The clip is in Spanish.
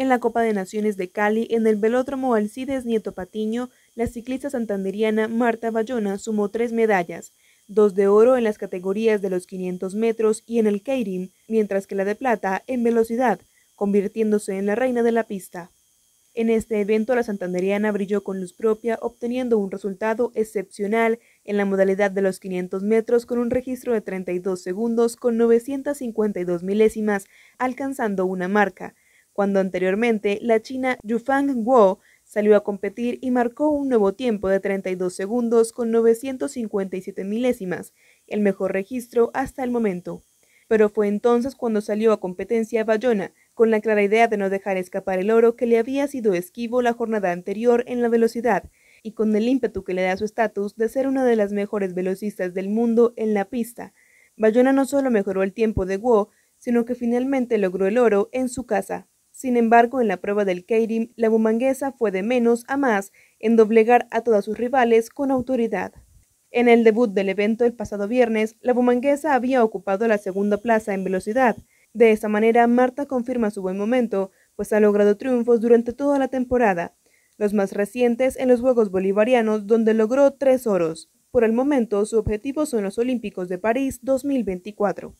En la Copa de Naciones de Cali, en el velódromo Alcides Nieto Patiño, la ciclista santanderiana Marta Bayona sumó tres medallas, dos de oro en las categorías de los 500 metros y en el Keirin, mientras que la de plata en velocidad, convirtiéndose en la reina de la pista. En este evento la santanderiana brilló con luz propia, obteniendo un resultado excepcional en la modalidad de los 500 metros con un registro de 32 segundos con 952 milésimas, alcanzando una marca cuando anteriormente la china Yufang Guo salió a competir y marcó un nuevo tiempo de 32 segundos con 957 milésimas, el mejor registro hasta el momento. Pero fue entonces cuando salió a competencia Bayona, con la clara idea de no dejar escapar el oro que le había sido esquivo la jornada anterior en la velocidad, y con el ímpetu que le da su estatus de ser una de las mejores velocistas del mundo en la pista. Bayona no solo mejoró el tiempo de Guo, sino que finalmente logró el oro en su casa. Sin embargo, en la prueba del Keirin, la bumanguesa fue de menos a más en doblegar a todas sus rivales con autoridad. En el debut del evento el pasado viernes, la bumanguesa había ocupado la segunda plaza en velocidad. De esa manera, Marta confirma su buen momento, pues ha logrado triunfos durante toda la temporada, los más recientes en los Juegos Bolivarianos, donde logró tres oros. Por el momento, su objetivo son los Olímpicos de París 2024.